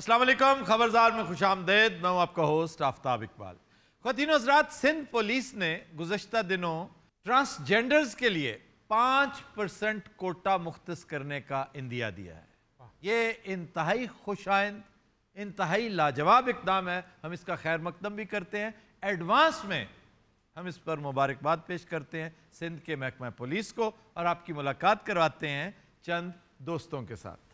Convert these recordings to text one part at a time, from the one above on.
असलम खबरदार में खुश आमदेद मैं हूँ आपका होस्ट आफ्ताब इकबाल खतिन हजरात सिंध पुलिस ने गुजशत दिनों ट्रांसजेंडर्स के लिए पाँच परसेंट कोटा मुख्त करने का इंदिया दिया है ये इंतहाई खुशाइंद इंतहाई लाजवाब इकदाम है हम इसका खैर मकदम भी करते हैं एडवांस में हम इस पर मुबारकबाद पेश करते हैं सिंध के महकमा पुलिस को और आपकी मुलाकात करवाते हैं चंद दोस्तों के साथ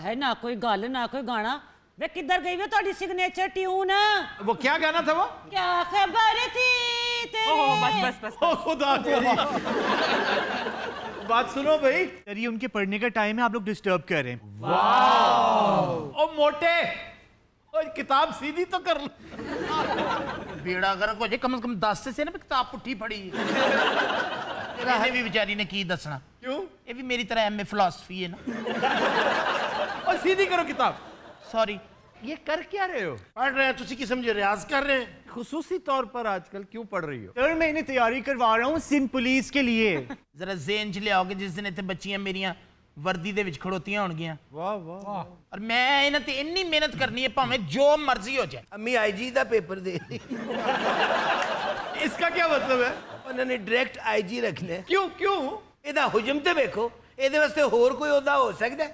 है ना कोई गल ना कोई गाना वे किधर गई वे थोड़ी सिग्नेचर ट्यून वो क्या गाना था वो क्या खबर थी तेरी ओ, बस बस बस, ओ, खुदा बात सुनो भाई अरे उनके पढ़ने का टाइम है आप लोग डिस्टर्ब कर रहे हैं वाओ ओ मोटे और किताब सीधी तो कर लो बेड़ा गर्क हो जाए कम से कम दस से से ना किताब पुठी पड़ी तेरा है भी बेचारी ने की दसना क्यों ये भी मेरी तरह एमए फिलॉसफी है ना और सीधी करो किताब सॉरी ये कर क्या रहे हो पढ़ रहे हैं तुसी की समझे रियाज कर रहे हैं खसूसी तौर पर आजकल क्यों पढ़ रही हो सर मैं इन्हें तैयारी करवा रहा हूँ सिंध पुलिस के लिए जरा जेन च लियाओगे जिस दिन इतने बच्चियां मेरिया ਵਰਦੀ ਦੇ ਵਿੱਚ ਖੜੋਤੀਆਂ ਹੋਣਗੀਆਂ ਵਾਹ ਵਾਹ ਔਰ ਮੈਂ ਇਹਨਾਂ ਤੇ ਇੰਨੀ ਮਿਹਨਤ ਕਰਨੀ ਹੈ ਭਾਵੇਂ ਜੋ ਮਰਜ਼ੀ ਹੋ ਜਾਏ ਅੰਮੀ ਆਈਜੀ ਦਾ ਪੇਪਰ ਦੇ इसका क्या मतलब है उन्होंने डायरेक्ट आईजी रखना क्यों क्यों ਇਹਦਾ ਹੁਜਮ ਤੇ ਇਹਦੇ ਵਾਸਤੇ ਹੋਰ ਕੋਈ ਉਹਦਾ ਹੋ ਸਕਦਾ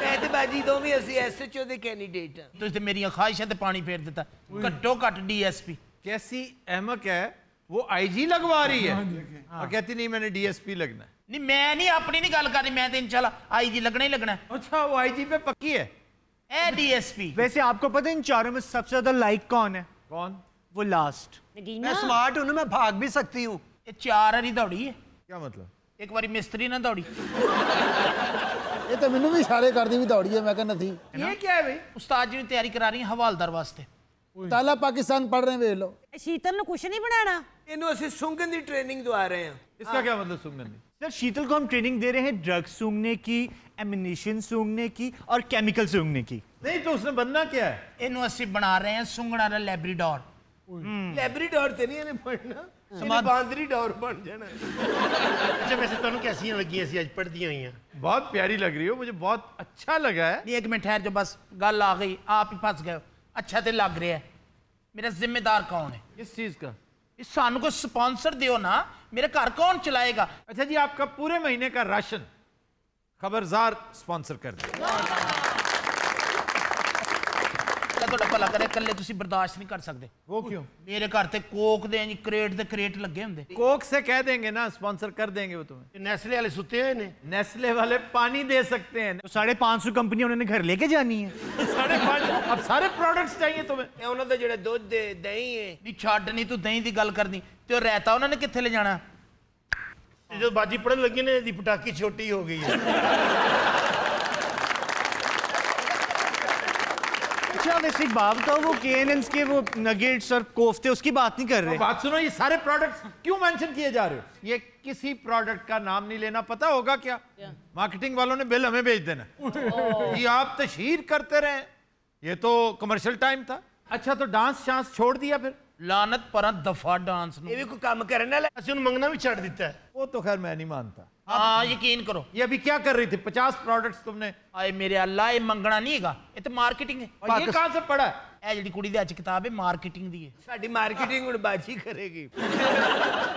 ਮੈਂ ਤੇ ਬਾਜੀ ਦੋਵੇਂ ਅਸੀਂ ਐਸਐਚਓ ਦੇ ਕੈਂਡੀਡੇਟ ਹਾਂ ਤੁਸੀਂ ਤੇ ਮੇਰੀਆਂ ਖਾਹਿਸ਼ਾਂ ਤੇ ਪਾਣੀ ਫੇਰ ਦਿੱਤਾ ਘੱਟੋ ਘੱਟ ਡੀਐਸਪੀ कैसी अहमक है वो आईजी लगवा रही है और कहती नहीं मैंने डीएसपी लगना नहीं मैं नहीं अपनी नहीं गल कर रही मैं तो इंशाल्लाह आईजी लगना ही लगना अच्छा वो आईजी पे पक्की है ए डीएसपी वैसे आपको पता है इन चारों में सबसे ज्यादा लाइक कौन है कौन वो लास्ट मैं स्मार्ट हूं मैं भाग भी सकती हूँ चार हरी दौड़ी है क्या मतलब ਇੱਕ ਵਾਰੀ ਮਿਸਤਰੀ ਨਾਲ ਦੌੜੀ ਇਹ ਤਾਂ ਮੈਨੂੰ ਵੀ ਇਸ਼ਾਰੇ ਕਰਦੀ ਵੀ ਦੌੜੀ ਹੈ ਮੈਂ ਕਹਿੰਦਾ ਸੀ ਇਹ ਕੀ ਹੈ ਬਈ ਉਸਤਾਦ ਜੀ ਨੂੰ ਤਿਆਰੀ ਕਰਾ ਰਹੀ ਹੈ ਹਵਾਲਦਾਰ ਵਾਸਤੇ ਤਾਲਾ ਪਾਕਿਸਤਾਨ ਪੜ ਰਹੇ ਵੇਖ ਲਓ शीतल ने कुछ नहीं बनाना इन्हों असि सूंघन की ट्रेनिंग दवा रहे हैं इसका क्या मतलब सूंघन की सर शीतल को हम ट्रेनिंग दे रहे हैं ड्रग सूंघने की एमिनेशन सूंघने की और केमिकल सूंघने की नहीं तो उसने बनना क्या है इन्हों असि बना रहे हैं सूंघना लेबरीडोर लेबरीडोर तो नहीं बनना ਬਾਂਦਰੀ ਬਣ ਜਾਣਾ ਤੁਹਾਨੂੰ ਲੱਗੀਆਂ ਸੀ ਅੱਜ ਪੜਦੀਆਂ ਹੋਈਆਂ लग रहा है मेरा जिम्मेदार कौन है किस चीज का मेरा घर कौन चलाएगा अच्छा जी आपका पूरे महीने का राशन खबरदार स्पॉन्सर कर दिया ਸਾਡਾ ਤੁਹਾਡਾ ਭਲਾ ਕਰੇ ਇਕੱਲੇ ਤੁਸੀਂ ਬਰਦਾਸ਼ਤ नहीं कर सकते वो क्यों मेरे घर ਤੇ ਕੋਕ ਦੇ ਇੰਜ ਕ੍ਰੇਟ ਦੇ ਕ੍ਰੇਟ ਲੱਗੇ ਹੁੰਦੇ कोक से कह देंगे ना स्पॉन्सर कर देंगे वो तुम्हें ਨੈਸਲੇ ਵਾਲੇ ਸੁੱਤੇ ਹੋਏ ਨੇ नेस्ले वाले पानी दे सकते हैं तो साढ़े पाँच सौ कंपनी उन्होंने घर लेके जानी है साढ़े पाँच अब सारे प्रोडक्ट्स चाहिए तुम्हें ਇਹ ਉਹਨਾਂ ਦੇ ਜਿਹੜੇ ਦੁੱਧ ਦੇ ਦਹੀਂ ਹੈ ਨਹੀਂ ਛੱਡ ਨਹੀਂ ਤੂੰ ਦਹੀਂ ਦੀ ਗੱਲ ਕਰਨੀ ਤੇ ਉਹ ਰਹਿਤਾ ਉਹਨਾਂ ਨੇ ਕਿੱਥੇ ਲੈ ਜਾਣਾ ਜਦੋਂ ਬਾਜੀ ਪੜਨ ਲੱਗੀ ਨੇ ਇਹਦੀ ਪਟਾਕੀ ਛੋਟੀ ਹੋ ਗਈ ਹੈ सिक बाब का वो के केएनएल्स के वो नगेट्स और कोफ्ते उसकी बात नहीं कर तो रहे बात सुनो ये सारे प्रोडक्ट क्यों मैंशन किए जा रहे हो ये किसी प्रोडक्ट का नाम नहीं लेना पता होगा क्या मार्केटिंग वालों ने बिल हमें भेज देना ये oh. आप तशहर करते रहे ये तो कमर्शियल टाइम था अच्छा तो डांस शांस छोड़ दिया फिर लानत पर दफा डांस ये भी कोई काम करने मंगना भी छड़ दिता है वो तो खैर मैं नहीं मानता हाँ यकीन करो ये अभी क्या कर रही थी पचास प्रोडक्ट्स तुमने आए मेरे अल्लाह ये मंगना नहीं है ये तो मार्केटिंग है और ये कहाँ से पढ़ा है ਇਹ जड़ी कुड़ी दे आज ਕਿਤਾਬ ਹੈ ਮਾਰਕੀਟਿੰਗ ਦੀ ਹੈ ਸਾਡੀ ਮਾਰਕੀਟਿੰਗ ਹੁਣ ਬਾਜੀ ਕਰੇਗੀ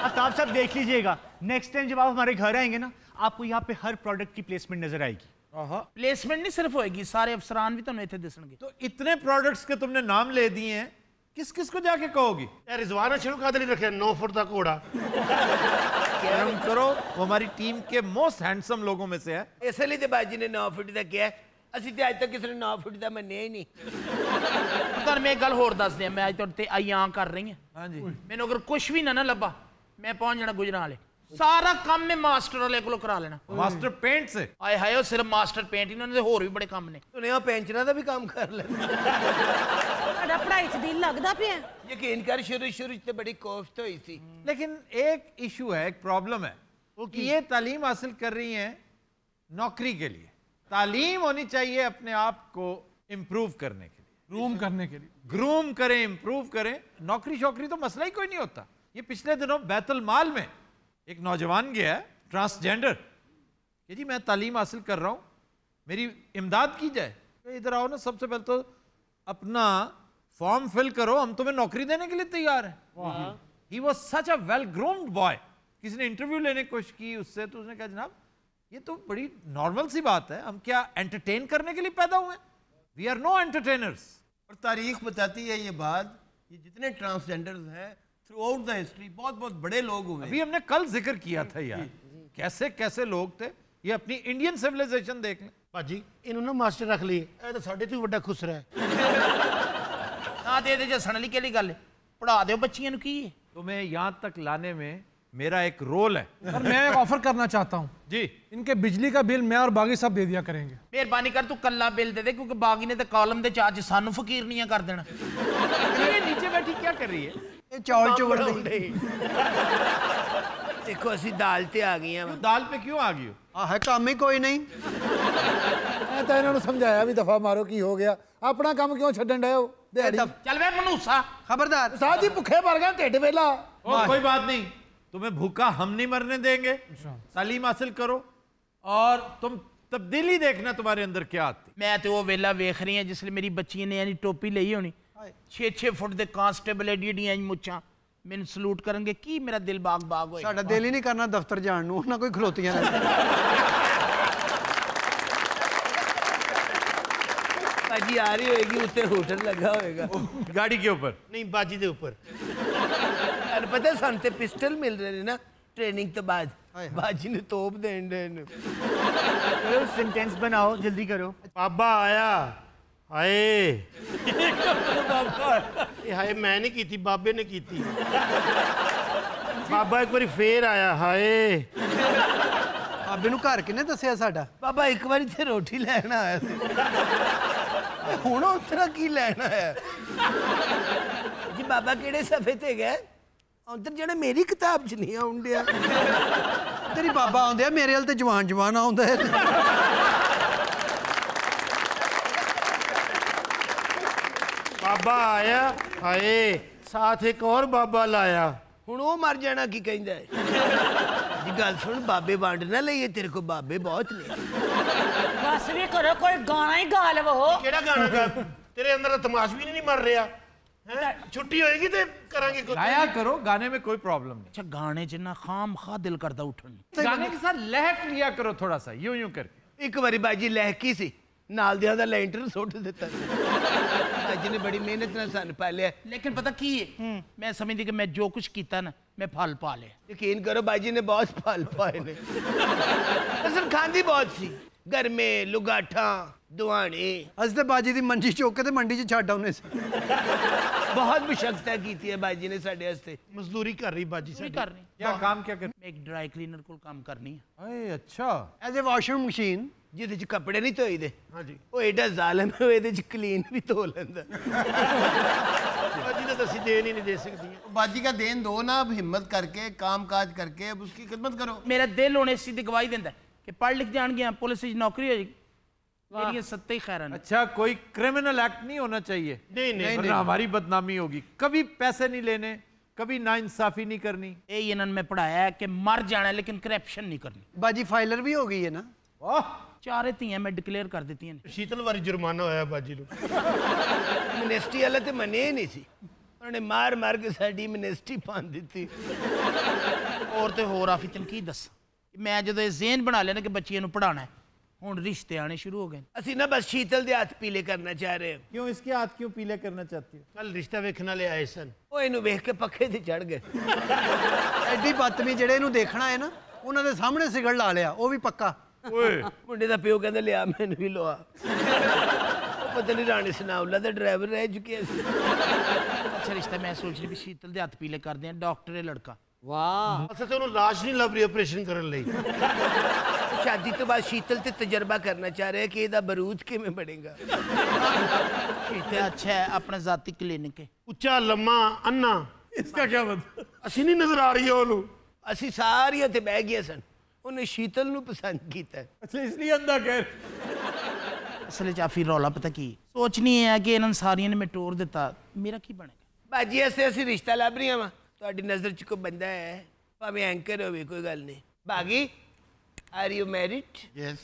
आप सब देख लीजिएगा नेक्स्ट टाइम जब आप हमारे घर आएंगे ना आपको यहाँ पे हर प्रोडक्ट की प्लेसमेंट नजर आएगी ਆਹਾ ਪਲੇਸਮੈਂਟ ਨਹੀਂ ਸਿਰਫ ਹੋਏਗੀ ਸਾਰੇ ਅਫਸਰਾਨ ਵੀ ਤੁਹਾਨੂੰ ਇੱਥੇ ਦਿਸਣਗੇ तो इतने प्रोडक्ट्स के तुमने नाम ले दिए हैं किस किस को जाके कहोगी ये रिजवान अशरफ कादरी रखे नौ फुट का घोड़ा कर्म करो वो हमारी टीम के मोस्ट हैंडसम लोगों में से है इसलिए तो बाजी ने 9 ਫੁੱਟ ਦਾ ਕਿਹਾ ਅਸੀਂ ਤੇ ਅੱਜ ਤੱਕ ਕਿਸੇ ਨੇ 9 ਫੁੱਟ ਦਾ ਮੰਨਿਆ ਹੀ ਨਹੀਂ ਤੁਹਾਨੂੰ ਮੈਂ ਗੱਲ ਹੋਰ ਦੱਸ ਦਿਆਂ ਮੈਂ ਅੱਜ ਤੁਹਾਡੇ ਤੇ ਆਈ ਆਂ ਕਰ ਰਹੀ ਹਾਂ ਹਾਂਜੀ ਮੈਨੂੰ ਅਗਰ ਕੁਝ ਵੀ ਨਾ ਨਾ ਲੱਭਾ ਮੈਂ ਪਹੁੰਚ ਜਾਣਾ ਗੁਜਰਾਂ ਵਾਲੇ सारा काम में मास्टर वाले को करा लेना मास्टर पेंट से आए हाय ਉਹ ਸਿਰਫ ਮਾਸਟਰ ਪੇਂਟ इन्होंने ਨਹੀਂ ਉਹਨਾਂ ਦੇ ਹੋਰ ਵੀ ਬੜੇ ਕੰਮ ਨੇ ਸੁਣਿਆ ਪੈਂਚਰਾਂ ਦਾ ਵੀ ਕੰਮ ਕਰ ਲੈਂਦਾ ਤੁਹਾਡਾ ਪੜਾਈ 'ਚ ਦਿਲ ਲੱਗਦਾ ਪਿਆ ਯਕੀਨ ਕਰ ਸ਼ੁਰੂ ਸ਼ੁਰੂ 'ਚ ਤੇ ਬੜੀ ਕੋਸ਼ਟ ਹੋਈ ਸੀ लेकिन एक इशू है एक प्रॉब्लम है वो कि hmm. ये तालीम हासिल कर रही हैं नौकरी के लिए तालीम होनी चाहिए अपने आप को इम्प्रूव करने के लिए ग्रूम करने के लिए ग्रूम करें इम्प्रूव करें नौकरी शौकरी तो मसला ही कोई नहीं होता ये पिछले दिनों बैतुल माल में एक नौजवान गया ट्रांसजेंडर कि जी मैं तालीम हासिल कर रहा हूँ मेरी इमदाद की जाए तो इधर आओ ना सबसे पहले तो अपना फॉर्म फिल करो हम तुम्हें नौकरी देने के लिए तैयार हैं ही such a well groomed boy किसी ने इंटरव्यू लेने की कोशिश की उससे तो उसने कहा जनाब ये तो बड़ी नॉर्मल सी बात है हम क्या एंटरटेन करने के लिए पैदा हुए वी आर नो एंटरटेनर्स और तारीख बताती है ये बात ये जितने ट्रांसजेंडर्स हैं थ्रू आउट द हिस्ट्री बहुत बहुत बड़े लोग हुए अभी हमने कल जिक्र किया था यार कैसे कैसे लोग थे ये अपनी इंडियन सिविलाइजेशन देख लें भाजी इन्होंने मास्टर रख लिए तो साढ़े तू वा ਤੋਂ ਵੀ ਵੱਡਾ ਖੁਸਰਾ ਹੈ जो ਤੇ ਇਹਦੇ ਚ ਸਣ ਲਈ ਕਿਹੜੀ ਗੱਲ ਪੜਾ ਦਿਓ ਬੱਚੀਆਂ ਨੂੰ तुम्हें यहाँ तक लाने में मेरा एक रोल है सर मैं एक ऑफर करना चाहता हूँ जी इनके बिजली का बिल मैं और बागी सब दे दिया करेंगे मेहरबानी कर तू कल्ला बिल दे दे क्योंकि बागी ने तो कॉलम के चार्ज सानू फकीर नहीं कर देना ये नीचे बैठी क्या कर रही है चौल देखो असि दाल से आ गई दाल पे क्यों आ गई है कम ही कोई नहीं मैं समझाया दफा मारो की हो गया अपना काम क्यों छड़न खबरदार साहब जी मर गए ढेड कोई बात नहीं तुम्हें भूखा हम नहीं मरने देंगे तालीम अच्छा। हासिल करो और तुम तब्दीली देखना तुम्हारे अंदर क्या मैं तो वेला वेख रही जिसल मेरी बच्ची ने टोपी ली होनी 6 6 ਫੁੱਟ ਦੇ ਕਾਂਸਟੇਬਲ ਐਡੀ ਐਡੀਆਂ ਮੁੱਛਾਂ ਮੈਨੂੰ ਸਲੂਟ ਕਰਨਗੇ ਕੀ ਮੇਰਾ ਦਿਲ ਬਾਗ ਬਾਗ ਹੋਏ ਸਾਡਾ ਦਿਲ ਹੀ ਨਹੀਂ ਕਰਨਾ ਦਫ਼ਤਰ ਜਾਣ ਨੂੰ ਉਹਨਾਂ ਕੋਈ ਖਲੋਤੀਆਂ ਨਾ ਬਾਜੀ ਆ ਰਹੀ ਹੋਏਗੀ ਉੱਤੇ ਹੋਟਲ ਲੱਗਾ ਹੋਏਗਾ गाड़ी के ऊपर नहीं बाजी दे ऊपर ਤੁਹਾਨੂੰ ਪਤਾ ਸਾਨੂੰ ਤੇ ਪਿਸਟਲ ਮਿਲ ਰਹੇ ਨੇ ਨਾ ट्रेनिंग तो बाद हाय। बाजी ने तोप देन देन चलो सेंटेंस बनाओ जल्दी करो बाबा आया हाय हाय मैं नहीं की थी बाबे ने की थी ਬਾਬਾ ਇੱਕ ਵਾਰੀ ਫੇਰ ਆਇਆ ਹਾਏ ਬਾਬੇ ਨੂੰ ਘਰ ਕਿਨੇ ਦੱਸਿਆ ਸਾਡਾ ਬਾਬਾ ਇੱਕ ਵਾਰੀ ਤੇ ਰੋਟੀ ਲੈਣ ਆਇਆ ਸੀ ਹੁਣ ਉਤਰਾ ਕੀ ਲੈਣ ਆਇਆ ਜੀ ਬਾਬਾ ਕਿਹੜੇ ਸਫੇ ਤੇ ਗਏ ਅੰਦਰ ਜਿਹੜਾ ਮੇਰੀ ਕਿਤਾਬ 'ਚ ਨਹੀਂ ਆਉਂਦਿਆ ਤੇਰੀ ਬਾਬਾ ਆਉਂਦਿਆ ਮੇਰੇ ਵੱਲ ਤੇ ਜਵਾਨ ਜਵਾਨ ਆਉਂਦਾ ਹੈ ਬਾਬਾ ਆਇਆ ਹਾਏ ਸਾਥ ਇੱਕ ਹੋਰ ਬਾਬਾ ਲਾਇਆ ਹੁਣ ਉਹ ਮਰ ਜਾਣਾ ਕੀ ਕਹਿੰਦਾ ਜੀ ਗੱਲ ਸੁਣ ਬਾਬੇ ਵੰਡ ਨਾ ਲਈਏ ਤੇਰੇ ਕੋ ਬਾਬੇ ਬਹੁਤ ਨੇ ਬਸ ਵੀ ਕਰੋ ਕੋਈ ਗਾਣਾ ਹੀ ਗਾ ਲਵੋ ਕਿਹੜਾ ਗਾਣਾ ਗਾ ਤੇਰੇ ਅੰਦਰ ਤਮਾਸ਼ ਵੀ ਨਹੀਂ ਮਰ छुट्टी होएगी तो करेंगे गाया करो गाने में कोई प्रॉब्लम नहीं अच्छा गाने च खाम खा दिल करता उठन गाने के साथ लहक लिया करो थोड़ा सा यूं यूं करके एक बारी बाजी लहकी सी नाल दिया दा लेंटर सुट देता जी ने बड़ी मेहनत पा लिया लेकिन पता की है हम्म। मैं समझती मैं जो कुछ किया ना मैं फल पा लिया यकीन करो बाजी ने बहुत फल पाए खांधी बहुत सी गर्मे लुगाठा दुआड़े असले बाजी की मंजी ने अच्छा। कपड़े नहीं धोई हाँ का देन दो हिम्मत करके काम काज करके उसकी खिदमत करो मेरा दिल हम गवाही पढ़ लिख जान पुलिस नौकरी हो जाएगी ये सत्य खैरन अच्छा कोई क्रिमिनल एक्ट नहीं होना चाहिए नहीं नहीं, नहीं, हमारी बदनामी होगी कभी पैसे नहीं लेने कभी ना इंसाफी नहीं करनी ए इन्होंने में पढ़ाया है कि मर जाना है लेकिन करप्शन नहीं करनी बाजी फाइलर भी हो गई है ना वाह ਚਾਰੇ ਧੀਆਂ ਮੈਂ ਡਿਕਲੇਅਰ ਕਰ ਦਿੱਤੀਆਂ ਨੇ ਸ਼ੀਤਲ ਵਾਰੀ ਜੁਰਮਾਨਾ ਹੋਇਆ ਬਾਜੀ ਨੂੰ ਮਿਨਿਸਟਰੀ ਵਾਲੇ ਤੇ ਮੰਨੇ ਨਹੀਂ ਸੀ ਉਹਨਾਂ ਨੇ ਮਾਰ ਮਾਰ ਕੇ ਸਾਡੀ ਮਿਨਿਸਟਰੀ ਪਾਣ ਦਿੱਤੀ ਔਰ ਤੇ ਹੋਰ ਆਫੀ ਤੈਨੂੰ ਕੀ ਦੱਸ ਮੈਂ ਜਦੋਂ ਇਹ ਜ਼ੇਨ ਬਣਾ ਲਿਆ ਨਾ ਕਿ ਬੱਚੀਆਂ ਨੂੰ ਪੜਾਉਣਾ ਹੁਣ ਰਿਸ਼ਤੇ ਆਣੇ ਸ਼ੁਰੂ ਹੋ ਗਏ ਅਸੀਂ ਨਾ ਬਸ ਸ਼ੀਤਲ ਦੇ ਹੱਥ ਪੀਲੇ ਕਰਨਾ ਚਾਹ ਰਹੇ ਹਾਂ ਕਿਉਂ ਇਸਕੇ ਹੱਥ ਕਿਉਂ ਪੀਲੇ ਕਰਨਾ ਚਾਹਤੇ ਹੋ ਕੱਲ ਰਿਸ਼ਤਾ ਵੇਖਣ ਵਾਲੇ ਆਏ ਸਨ ਉਹ ਇਹਨੂੰ ਵੇਖ ਕੇ ਪੱਖੇ ਤੇ ਚੜ ਗਏ ਐਡੀ ਬਦਤਮੀ ਜਿਹੜੇ ਇਹਨੂੰ ਦੇਖਣਾ ਹੈ ਨਾ ਉਹਨਾਂ ਦੇ ਸਾਹਮਣੇ ਸਿਗੜ ਲਾ ਲਿਆ ਉਹ ਵੀ ਪੱਕਾ ਓਏ ਮੁੰਡੇ ਦਾ ਪਿਓ ਕਹਿੰਦਾ ਲਿਆ ਮੈਨੂੰ ਵੀ ਲਵਾ ਪਤਾ ਨਹੀਂ ਰਾਣੀ ਸਨਾਉਲਾ ਦਾ ਡਰਾਈਵਰ ਰਹਿ ਚੁੱਕਿਆ ਸੀ ਅੱਛਾ ਰਿਸ਼ਤਾ ਮੈਂ ਸੋਚ ਰਹੀ ਵੀ ਸ਼ੀਤਲ ਦੇ ਹੱਥ ਪੀਲੇ ਕਰਦੇ ਆ ਡਾਕਟਰ ਹੈ ਲੜਕਾ ਵਾਹ ਅਸਲ ਤੇ ਉਹਨੂੰ ਲਾਸ਼ ਨਹੀਂ ਲੱਭ ਰਹੀ ਆਪਰੇਸ਼ਨ ਕਰਨ ਲਈ शादी तो बाद शीतल से तजर्बा करना चाह रहे कि यदा बरूद किमें बनेगा शीतल अच्छा है अपने जाति क्लिनिक उच्चा लम्मा अन्ना इसका क्या मतलब असि नहीं नजर आ रही है असि सारी इतने बह गए सन उन्हें शीतल नु पसंद किया अच्छा इसलिए अंधा कह असल चाफी रौला पता की सोच नहीं है कि इन्होंने सारिया ने मैं टोर दिता मेरा की बनेगा भाजी ऐसे असं रिश्ता लभ रही वहां तो नज़र च कोई बंदा है भावे एंकर हो गल नहीं बागी आर यू मैरिड यस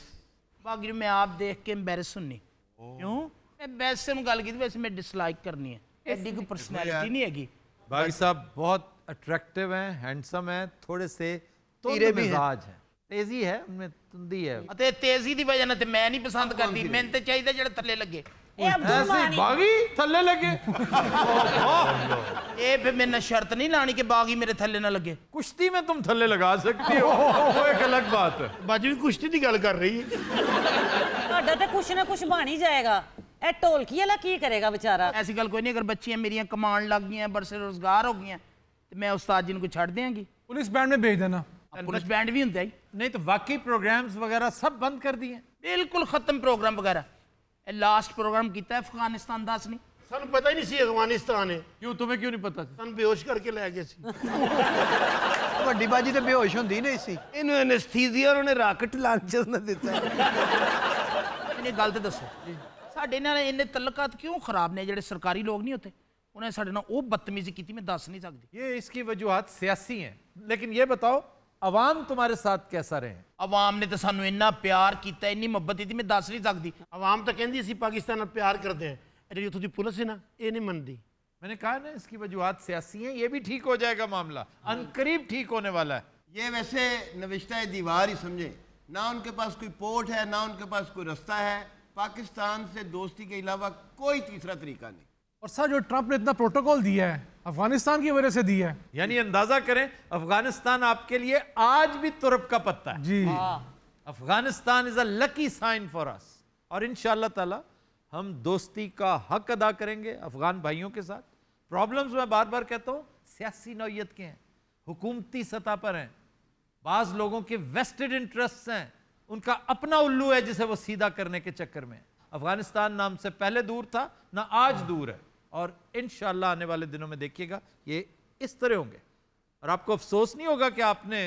बाकी मैं आप देख के एम्बेरस ਹੁੰਨੀ ਕਿਉਂ ਮੈਂ ਵੈਸੇ ਨੂੰ ਗੱਲ ਕੀਤੀ ਵੈਸੇ ਮੈਂ ਡਿਸਲਾਈਕ ਕਰਨੀ ਹੈ ਐਡੀ ਕੋਈ ਪਰਸਨੈਲਿਟੀ नहीं हैगी बागी साहब बहुत अट्रैक्टिव हैं हैंडसम हैं थोड़े से तीरे मिजाज हैं ਤੇਜ਼ੀ ਹੈ ਉਨਮੇ ਤੁੰਦੀ ਹੈ ਅਤੇ ਤੇਜ਼ੀ ਦੀ ਵਜ੍ਹਾ ਨਾਲ ਤੇ ਮੈਂ ਨਹੀਂ ਪਸੰਦ ਕਰਦੀ ਮੈਨੂੰ ਤੇ ਚਾਹੀਦਾ ਜਿਹੜਾ ਥੱਲੇ ਲੱਗੇ ऐसे शर्त नहीं लानी बागी मेरे ना लगे कुश्ती में तुम लगा सकती हो वो एक अलग बात है बाजी कुश्ती की गल कर रही है कुछ ना कुछ बन ही जाएगा ढोलकी वाला की करेगा बेचारा ऐसी गल कोई नहीं अगर बच्चियां लग गई बरसे रोजगार हो गई तो मैं उस्ताद जी को छड़ देंगी पुलिस बैंड में भेज देना पुलिस बैंड भी होंगे नहीं तो बाकी प्रोग्राम्स वगैरह सब बंद कर दिए बिल्कुल खत्म प्रोग्राम वगैरह लास्ट प्रोग्राम किया अफगानिस्तान का असं ਸਾਨੂੰ ਪਤਾ ਹੀ ਨਹੀਂ ਸੀ ਅਫਗਾਨਿਸਤਾਨ ਹੈ ਕਿਉਂ ਤੁਮੇ ਕਿਉਂ ਨਹੀਂ ਪਤਾ ਸਾਨੂੰ ਬੇਹੋਸ਼ ਕਰਕੇ ਲੈ ਗਏ ਸੀ ਵੱਡੀ ਬਾਜੀ ਤੇ ਬੇਹੋਸ਼ ਹੁੰਦੀ ਨਹੀਂ ਸੀ ਇਹਨੂੰ ਐਨਸਥੀਸੀਆ ਉਹਨੇ ਰਾਕਟ ਲਾਂਚਰ ਨਾ ਦਿੱਤਾ ਇਹਨੇ ਗੱਲ ਤੇ ਦੱਸੋ ਸਾਡੇ ਨਾਲ ਇੰਨੇ ਤਲਕਾਤ ਕਿਉਂ ਖਰਾਬ ਨੇ ਜਿਹੜੇ ਸਰਕਾਰੀ ਲੋਕ ਨਹੀਂ ਹੁੰਦੇ उन्हें साढ़े ना वो बदतमीजी की मैं दस नहीं सकती ये इसकी वजूहत सियासी हैं लेकिन ये बताओ अवाम तुम्हारे साथ कैसा रहे अवाम ने तो सू इना प्यार किया ਇੰਨੀ ਮੁਹੱਬਤ ਦਿੱਤੀ मैं दस नहीं सकती अवाम तो कहती ਅਸੀਂ पाकिस्तान प्यार करते हैं जी उतनी पुलिस है ना ये नहीं मनती मैंने कहा ना इसकी वजूहत सियासी है ये भी ठीक हो जाएगा मामला अनकरीब ठीक होने वाला है ये वैसे नविश्ता दीवार ही समझे ना उनके पास कोई पोर्ट है ना उनके पास कोई रास्ता है पाकिस्तान से दोस्ती के अलावा कोई तीसरा तरीका नहीं और सर जो ट्रंप ने इतना प्रोटोकॉल दिया है अफगानिस्तान की वजह से दी है यानी अंदाजा करें अफगानिस्तान आपके लिए आज भी तुरप का पत्ता है जी हाँ। Afghanistan is a lucky sign for us और इन ताला हम दोस्ती का हक अदा करेंगे अफगान भाइयों के साथ प्रॉब्लम्स मैं बार बार कहता हूँ सियासी नौीयत के हैं हुकूमती सतह पर हैं बाज लोगों के वेस्टेड इंटरेस्ट हैं उनका अपना उल्लू है जिसे वो सीधा करने के चक्कर में अफगानिस्तान नाम से पहले दूर था ना आज दूर है और इन आने वाले दिनों में देखिएगा ये इस तरह होंगे और आपको अफसोस नहीं होगा कि आपने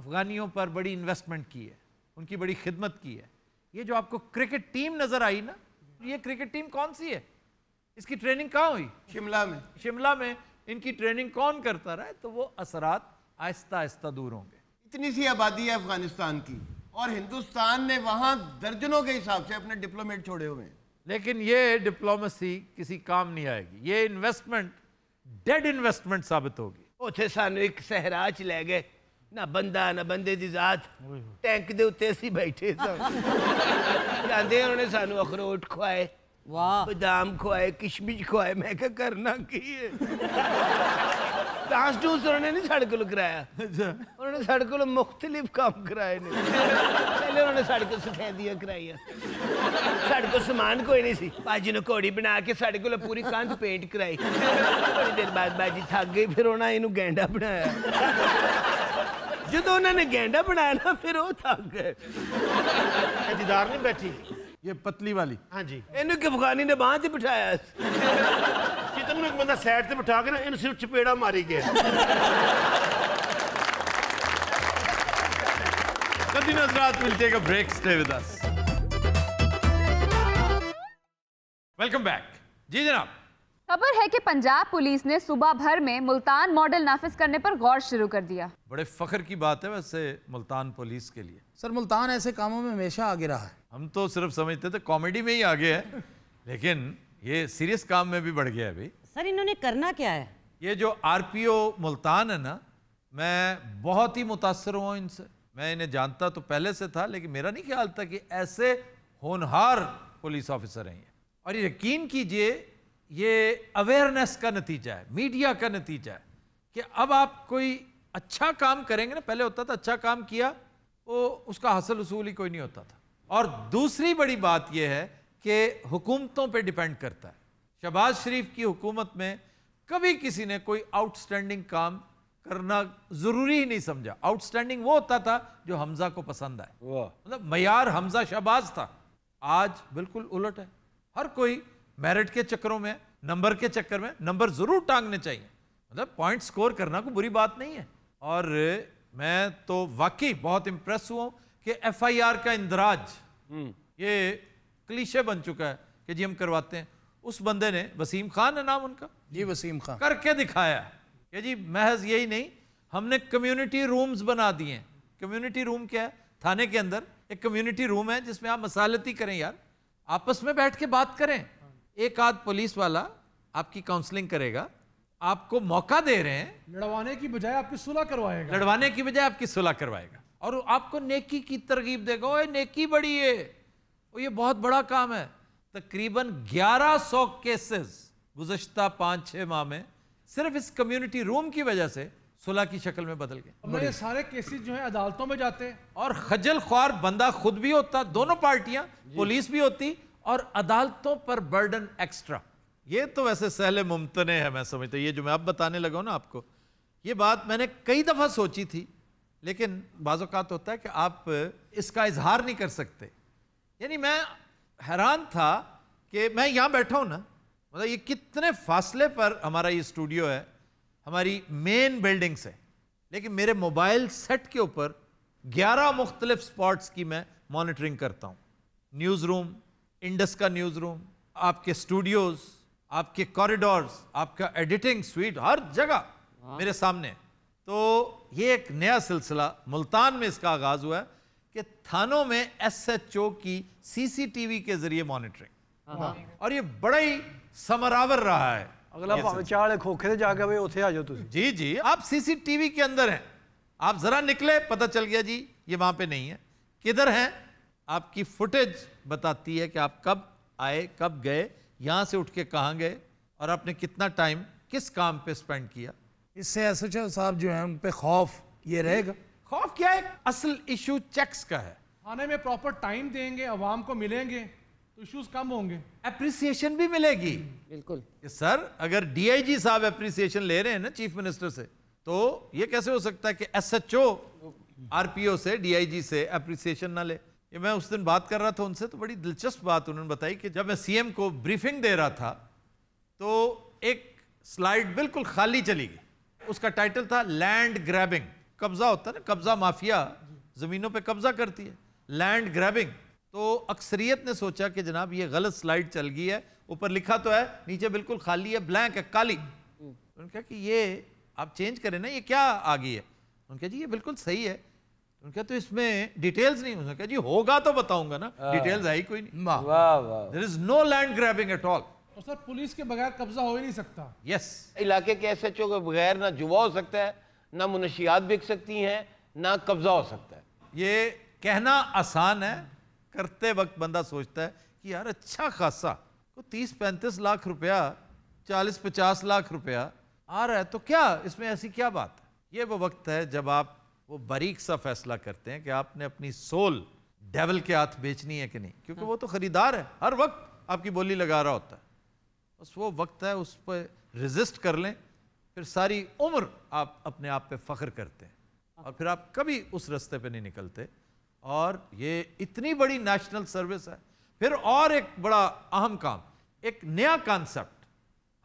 अफगानियों पर बड़ी इन्वेस्टमेंट की है उनकी बड़ी खिदमत की है ये जो आपको क्रिकेट टीम नज़र आई ना तो ये क्रिकेट टीम कौन सी है इसकी ट्रेनिंग कहाँ हुई शिमला में शिमला में इनकी ट्रेनिंग कौन करता रहा है तो वो असरात आहिस्ता आहिस्ता दूर होंगे इतनी सी आबादी है अफगानिस्तान की और हिंदुस्तान ने वहाँ दर्जनों के हिसाब से अपने डिप्लोमेट छोड़े हुए हैं लेकिन ये डिप्लोमेसी किसी काम नहीं आएगी ये इन्वेस्टमेंट डेड इन्वेस्टमेंट साबित होगी उसे सू एक सहरा च लै गए ना बंदा ना बंदे की जात टैंक के उत्ते बैठे सी उन्हें सू अखरोट खुआए वाह बदम खुआए किशमिश खुआए मैं क्या करना की घोड़ी अच्छा। बना के पूरी कंध पेंट कराई थोड़ी देर बाद बाजी थक गई फिर इन गेंडा बनाया जो उन्होंने गेंडा बनाया ना फिर थक गए दीदार नहीं बैठी ये पतली वाली हाँ जी इन अफगानी ने बांह च बिठाया ਤੱਕ एक ਇੱਕ सैड से बिठा के ना इन सिर्फ चपेड़ा मारी गया कभी ਕਦੀ ਨਜ਼ਰਾਤ ਵਿਲ वेलकम बैक जी जनाब खबर है कि पंजाब पुलिस ने सुबह भर में मुल्तान मॉडल नाफिज करने पर गौर शुरू कर दिया बड़े फखर की बात है वैसे मुल्तान पुलिस के लिए सर मुल्तान ऐसे कामों में हमेशा आगे रहा है हम तो सिर्फ समझते थे कॉमेडी में ही आगे है लेकिन ये सीरियस काम में भी बढ़ गया है भाई सर इन्होंने करना क्या है ये जो आरपीओ मुल्तान है ना मैं बहुत ही मुतासर हुआ इनसे मैं इन्हें जानता तो पहले से था लेकिन मेरा नहीं ख्याल था कि ऐसे होनहार पुलिस ऑफिसर हैं ये और यकीन कीजिए ये अवेयरनेस का नतीजा है मीडिया का नतीजा है कि अब आप कोई अच्छा काम करेंगे ना पहले होता था अच्छा काम किया वो उसका हासिल उसूल ही कोई नहीं होता था और दूसरी बड़ी बात यह है कि हुकूमतों पर डिपेंड करता है शहबाज शरीफ की हुकूमत में कभी किसी ने कोई आउटस्टैंडिंग काम करना जरूरी ही नहीं समझा आउटस्टैंडिंग वो होता था जो हमजा को पसंद आए मतलब मैार हमजा शहबाज था आज बिल्कुल उलट है हर कोई मेरिट के चक्करों में नंबर के चक्कर में नंबर जरूर टांगने चाहिए मतलब पॉइंट स्कोर करना कोई बुरी बात नहीं है और मैं तो वाकई बहुत इंप्रेस हुआ कि एफ आई आर का इंदराज हम्म। ये क्लीशे बन चुका है कि जी हम करवाते हैं उस बंदे ने वसीम खान है नाम उनका जी वसीम खान करके दिखाया कि जी महज यही नहीं हमने कम्युनिटी रूम्स बना दिए हैं कम्युनिटी रूम क्या है थाने के अंदर एक कम्युनिटी रूम है जिसमें आप मसालती करें यार आपस में बैठ के बात करें एक आध पुलिस वाला आपकी काउंसलिंग करेगा आपको मौका दे रहे हैं लड़वाने की बजाय आपकी सुलह करवाएगा लड़वाने की बजाय आपकी सुलह करवाएगा और आपको नेकी की तरगीब देगा ओए नेकी बड़ी है ये बहुत बड़ा काम है तकरीबन 1100 केसेस गुजशत पाँच छः माह में सिर्फ इस कम्युनिटी रूम की वजह से सुलह की शक्ल में बदल गए ये सारे केसेस जो है अदालतों में जाते हैं और खजल ख्वार बंदा खुद भी होता दोनों पार्टियां पुलिस भी होती और अदालतों पर बर्डन एक्स्ट्रा ये तो वैसे सहल मुमतने है मैं समझता ये जो मैं अब बताने लगा हूँ ना आपको ये बात मैंने कई दफ़ा सोची थी लेकिन बाज़ात होता है कि आप इसका इजहार नहीं कर सकते यानी मैं हैरान था कि मैं यहाँ बैठा हूँ ना मतलब ये कितने फासले पर हमारा ये स्टूडियो है हमारी मेन बिल्डिंग से लेकिन मेरे मोबाइल सेट के ऊपर 11 मुख्तलिफ स्पॉट्स की मैं मॉनिटरिंग करता हूँ न्यूज़ रूम इंडस का न्यूज़ रूम आपके स्टूडियोज़ आपके कॉरिडोर्स आपका एडिटिंग स्वीट हर जगह हाँ। मेरे सामने तो ये एक नया सिलसिला मुल्तान में इसका आगाज़ हुआ है कि थानों में एसएचओ की सीसीटीवी के जरिए मॉनिटरिंग हाँ। और ये बड़ा ही समरावर रहा है ਅਗਲਾ ਭਾਵੇਂ ਚਾਲੇ ਖੋਖੇ भाई उठे आ जाओ तुम जी जी आप ਜੀ ਜੀ ਆਪ हैं आप जरा निकले पता चल गया जी ये वहां पे नहीं है किधर हैं आपकी फुटेज बताती है कि आप कब आए कब गए यहां से उठ के कहाँ गए और आपने कितना टाइम किस काम पे स्पेंड किया इससे एस एच साहब जो है उन पर खौफ ये रहेगा खौफ क्या है असल इशू चेक्स का है थाने में प्रॉपर टाइम देंगे अवाम को मिलेंगे तो इश्यूज कम होंगे अप्रिसिएशन भी मिलेगी बिल्कुल सर अगर डीआईजी साहब अप्रिसिएशन ले रहे हैं ना चीफ मिनिस्टर से तो ये कैसे हो सकता है कि एसएचओ आरपीओ से डीआईजी से अप्रिसिएशन ना ले ये मैं उस दिन बात कर रहा था उनसे तो बड़ी दिलचस्प बात उन्होंने बताई कि जब मैं सीएम को ब्रीफिंग दे रहा था तो एक स्लाइड बिल्कुल खाली चली गई उसका टाइटल था लैंड ग्रैबिंग कब्जा होता है ना कब्जा माफिया ज़मीनों पे कब्जा करती है लैंड ग्रैबिंग तो अक्सरियत ने सोचा कि जनाब ये गलत स्लाइड चल गई है ऊपर लिखा तो है नीचे बिल्कुल खाली है ब्लैंक है काली उन्होंने कहा कि ये आप चेंज करें ना ये क्या आ गई है उन्होंने कहा जी ये बिल्कुल सही है उन्होंने कहा तो इसमें डिटेल्स नहीं उन्होंने कहा जी होगा तो बताऊंगा ना डिटेल्स हाँ। आई कोई नहीं there is no land grabbing at all sir police के बगैर कब्जा हो ही नहीं सकता यस yes. इलाके के एस एच ओ के बगैर ना जुबा हो सकता है ना मुनशियात बिक सकती हैं ना कब्ज़ा हो सकता है ये कहना आसान है करते वक्त बंदा सोचता है कि यार अच्छा खासा को तीस पैंतीस लाख रुपया चालीस पचास लाख रुपया आ रहा है तो क्या इसमें ऐसी क्या बात है ये वो वक्त है जब आप वो बारीक सा फैसला करते हैं कि आपने अपनी सोल डेवल के हाथ बेचनी है कि नहीं क्योंकि वो तो ख़रीदार है हर वक्त आपकी बोली लगा रहा होता है बस वो वक्त है उस पर रिजिस्ट कर लें फिर सारी उम्र आप अपने आप पे फ़ख्र करते हैं और फिर आप कभी उस रास्ते पे नहीं निकलते और ये इतनी बड़ी नेशनल सर्विस है फिर और एक बड़ा अहम काम एक नया कॉन्सेप्ट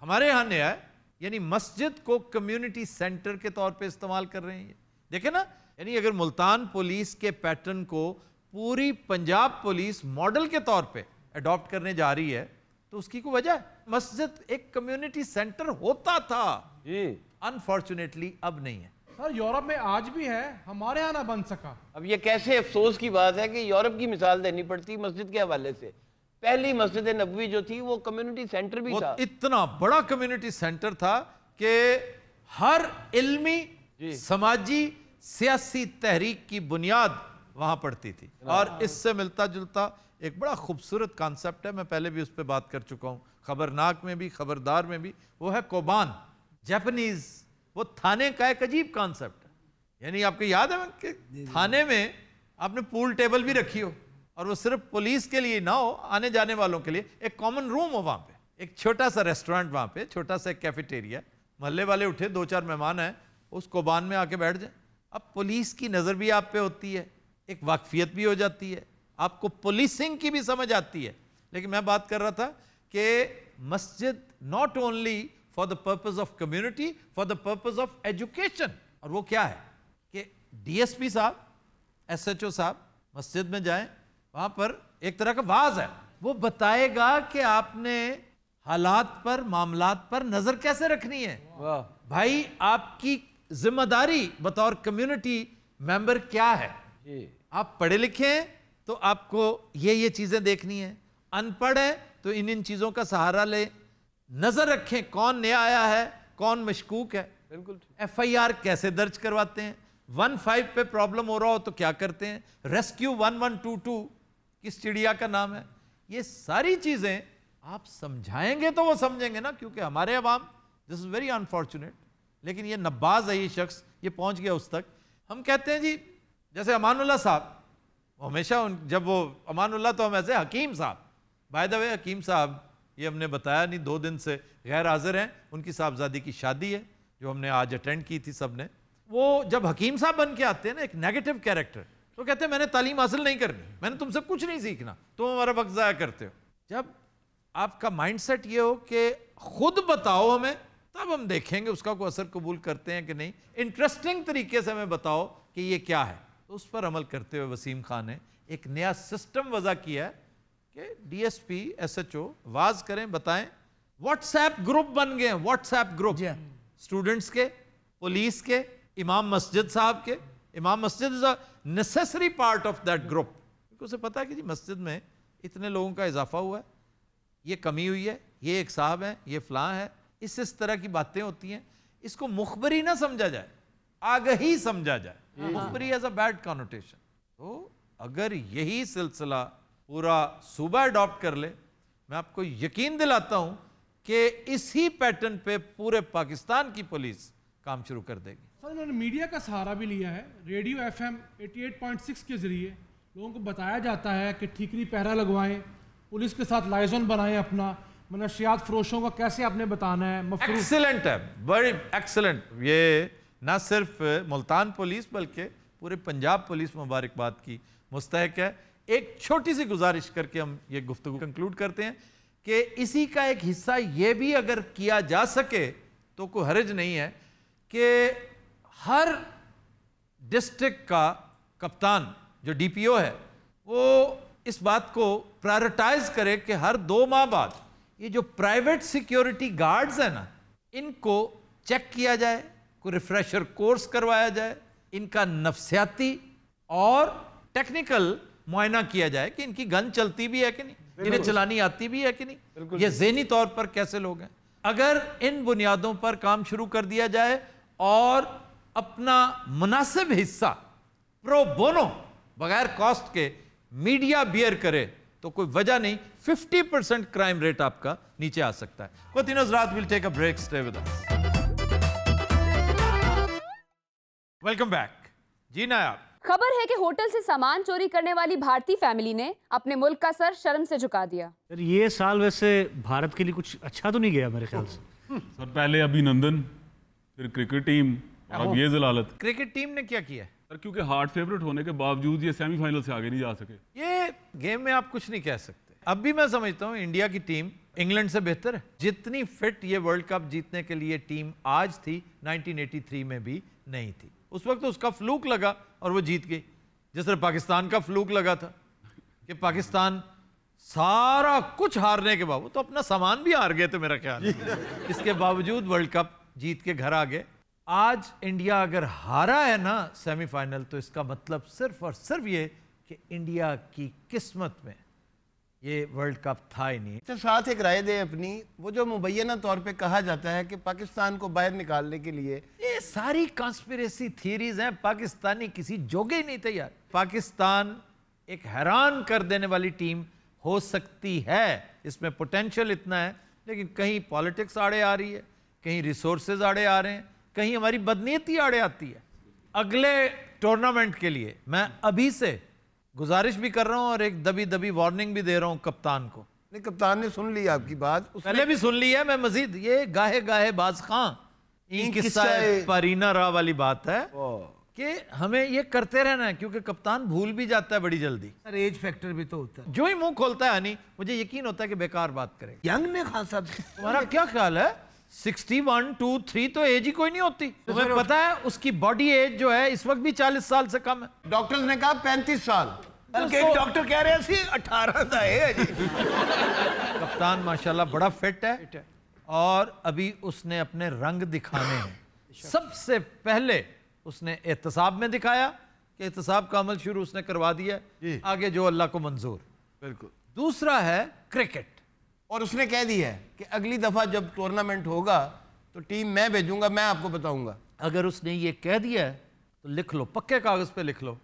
हमारे यहाँ नया है यानी मस्जिद को कम्युनिटी सेंटर के तौर पे इस्तेमाल कर रहे हैं देखे ना यानी अगर मुल्तान पुलिस के पैटर्न को पूरी पंजाब पुलिस मॉडल के तौर पर अडॉप्ट करने जा रही है तो उसकी कोई वजह मस्जिद एक कम्युनिटी सेंटर होता था जी अनफॉर्चुनेटली अब नहीं है सर यूरोप में आज भी है हमारे यहाँ ना बन सका अब ये कैसे अफसोस की बात है कि यूरोप की मिसाल देनी पड़ती मस्जिद के हवाले से पहली मस्जिद नबी जो थी वो कम्युनिटी सेंटर भी था इतना बड़ा कम्युनिटी सेंटर था कि हर इल्मी समाजी सियासी तहरीक की बुनियाद वहां पड़ती थी हाँ। और इससे मिलता जुलता एक बड़ा खूबसूरत कॉन्सेप्ट है मैं पहले भी उस पर बात कर चुका हूँ खबरनाक में भी खबरदार में भी वो है कोबान जैपनीज वो थाने का एक अजीब कॉन्सेप्ट यानी आपको याद है कि थाने में आपने पूल टेबल भी रखी हो और वो सिर्फ पुलिस के लिए ना हो आने जाने वालों के लिए एक कॉमन रूम हो वहाँ पे एक छोटा सा रेस्टोरेंट वहाँ पे छोटा सा कैफेटेरिया मोहल्ले वाले उठे दो चार मेहमान हैं उस कोबान में आके बैठ जाए अब पुलिस की नज़र भी आप पे होती है एक वाकफियत भी हो जाती है आपको पुलिसिंग की भी समझ आती है लेकिन मैं बात कर रहा था कि मस्जिद not only for the purpose of community for the purpose of education और वो क्या है कि डीएसपी साहब एसएचओ साहब मस्जिद में जाएं वहां पर एक तरह का वाज है वो बताएगा कि आपने हालात पर मामलात पर नजर कैसे रखनी है भाई आपकी जिम्मेदारी बतौर कम्युनिटी मेंबर क्या है आप पढ़े लिखे हैं तो आपको ये ये चीजें देखनी है अनपढ़ है तो इन इन चीजों का सहारा लें नजर रखें कौन नया आया है कौन मशकूक है बिल्कुल एफ आई आर कैसे दर्ज करवाते हैं वन फाइव पे प्रॉब्लम हो रहा हो तो क्या करते हैं rescue one one two two किस चिड़िया का नाम है ये सारी चीजें आप समझाएंगे तो वो समझेंगे ना क्योंकि हमारे अवाम दिस इज वेरी अनफॉर्चुनेट लेकिन ये नब्बाज है ये शख्स ये पहुंच गया उस तक हम कहते हैं जी जैसे अमानुल्ला साहब हमेशा उन जब वो अमानुल्ला तो हम ऐसे हकीम साहब बाय द वे हकीम साहब ये हमने बताया नहीं दो दिन से गैर हाजिर हैं उनकी साहबजादी की शादी है जो हमने आज अटेंड की थी सब ने वो जब हकीम साहब बन के आते हैं ना एक नेगेटिव कैरेक्टर तो कहते हैं मैंने तालीम हासिल नहीं करनी मैंने तुमसे कुछ नहीं सीखना तुम हमारा वक्त ज़ाया करते हो जब आपका माइंड सेट ये हो कि खुद बताओ हमें तब हम देखेंगे उसका कोई असर कबूल करते हैं कि नहीं इंटरेस्टिंग तरीके से हमें बताओ कि ये क्या है तो उस पर अमल करते हुए वसीम खान ने एक नया सिस्टम वज़ा किया है के डीएसपी एसएचओ वाज करें बताएं व्हाट्सएप ग्रुप बन गए व्हाट्सएप ग्रुप स्टूडेंट्स के पुलिस के इमाम मस्जिद साहब के इमाम मस्जिद is a necessary part of that group उसे पता है कि जी मस्जिद में इतने लोगों का इजाफा हुआ है ये कमी हुई है ये एक साहब है ये फलां है इस इस तरह की बातें होती हैं इसको मुखबरी ना समझा जाए आगही समझा जाए हाँ। मुखबरी एज अ बैड कॉनोटेशन तो अगर यही सिलसिला पूरा सूबा अडॉप्ट कर ले मैं आपको यकीन दिलाता हूं कि इसी पैटर्न पे पूरे पाकिस्तान की पुलिस काम शुरू कर देगी सर उन्होंने मीडिया का सहारा भी लिया है रेडियो एफ 88.6 के जरिए लोगों को बताया जाता है कि ठीकरी पहरा लगवाएं पुलिस के साथ लाइजोन बनाएं अपना मनशियात मतलब फरोशों को कैसे आपने बताना है एक्सेलेंट है वेरी एक्सेलेंट ये ना सिर्फ मुल्तान पुलिस बल्कि पूरे पंजाब पुलिस मुबारकबाद की मुस्तक है एक छोटी सी गुजारिश करके हम ये गुफ्तु कंक्लूड करते हैं कि इसी का एक हिस्सा ये भी अगर किया जा सके तो कोई हरज नहीं है कि हर डिस्ट्रिक्ट का कप्तान जो डीपीओ है वो इस बात को प्रायोरिटाइज करे कि हर दो माह बाद ये जो प्राइवेट सिक्योरिटी गार्ड्स हैं ना इनको चेक किया जाए कोई रिफ्रेशर कोर्स करवाया जाए इनका नफसियाती और टेक्निकल मुआयना किया जाए कि इनकी गन चलती भी है कि नहीं इन्हें चलानी आती भी है कि नहीं ये जहनी तौर पर कैसे लोग हैं अगर इन बुनियादों पर काम शुरू कर दिया जाए और अपना मुनासिब हिस्सा प्रो बोनो बगैर कॉस्ट के मीडिया बियर करे तो कोई वजह नहीं 50 परसेंट क्राइम रेट आपका नीचे आ सकता है को तीनों रात will take a break stay with welcome back जी ना आप खबर है कि होटल से सामान चोरी करने वाली भारतीय फैमिली ने अपने मुल्क का सर शर्म से झुका दिया ये साल वैसे भारत के लिए कुछ अच्छा तो नहीं गया मेरे ख्याल से सर पहले अभिनंदन फिर क्रिकेट टीम अब ये जलालत क्रिकेट टीम ने क्या किया सर क्योंकि हार्ड फेवरेट होने के बावजूद ये सेमीफाइनल से आगे नहीं जा सके ये गेम में आप कुछ नहीं कह सकते अब भी मैं समझता हूँ इंडिया की टीम इंग्लैंड से बेहतर है जितनी फिट ये वर्ल्ड कप जीतने के लिए टीम आज थी 1983 में भी नहीं थी उस वक्त तो उसका फ्लूक लगा और वो जीत गई जिस तरह पाकिस्तान का फ्लूक लगा था कि पाकिस्तान सारा कुछ हारने के बावजूद तो अपना सामान भी हार गए थे मेरा ख्याल इसके बावजूद वर्ल्ड कप जीत के घर आ गए आज इंडिया अगर हारा है ना सेमीफाइनल तो इसका मतलब सिर्फ और सिर्फ ये कि इंडिया की किस्मत में ये वर्ल्ड कप था ही नहीं तो साथ एक राय दे अपनी वो जो मुबैना तौर पे कहा जाता है कि पाकिस्तान को बाहर निकालने के लिए ये सारी कॉन्स्पिरेसी थीरीज हैं पाकिस्तानी किसी जोगे ही नहीं थे यार पाकिस्तान एक हैरान कर देने वाली टीम हो सकती है इसमें पोटेंशियल इतना है लेकिन कहीं पॉलिटिक्स आड़े आ रही है कहीं रिसोर्सेज आड़े आ रहे हैं कहीं हमारी बदनीति आड़े आती है अगले टूर्नामेंट के लिए मैं अभी से गुजारिश भी कर रहा हूँ और एक दबी दबी वार्निंग भी दे रहा हूँ कप्तान को नहीं कप्तान ने सुन ली आपकी बात पहले भी सुन ली है मैं मजीद ये गाहे गाहे बाज खां किस्सा परीना रा वाली बात है कि हमें ये करते रहना है क्योंकि कप्तान भूल भी जाता है बड़ी जल्दी सर एज फैक्टर भी तो होता है जो ही मुंह खोलता है हनी मुझे यकीन होता है कि बेकार बात करे यंग ने खान साहब तुम्हारा क्या ख्याल है सिक्सटी वन टू थ्री तो एज ही कोई नहीं होती तुम्हें पता है उसकी बॉडी एज जो है इस वक्त भी चालीस साल से कम है डॉक्टर ने कहा पैंतीस साल बल्कि तो एक डॉक्टर कह रहे सी 18 ਦਾ ਹੈ ਜੀ कप्तान माशाल्लाह बड़ा फिट है और अभी उसने अपने रंग दिखाने हैं सबसे पहले उसने एहतसाब में दिखाया कि एहतसाब का अमल शुरू उसने करवा दिया आगे जो अल्लाह को मंजूर बिल्कुल दूसरा है क्रिकेट और उसने कह दिया है कि अगली दफ़ा जब टूर्नामेंट होगा तो टीम मैं भेजूंगा मैं आपको बताऊंगा अगर उसने ये कह दिया है तो लिख लो पक्के कागज़ पे लिख लो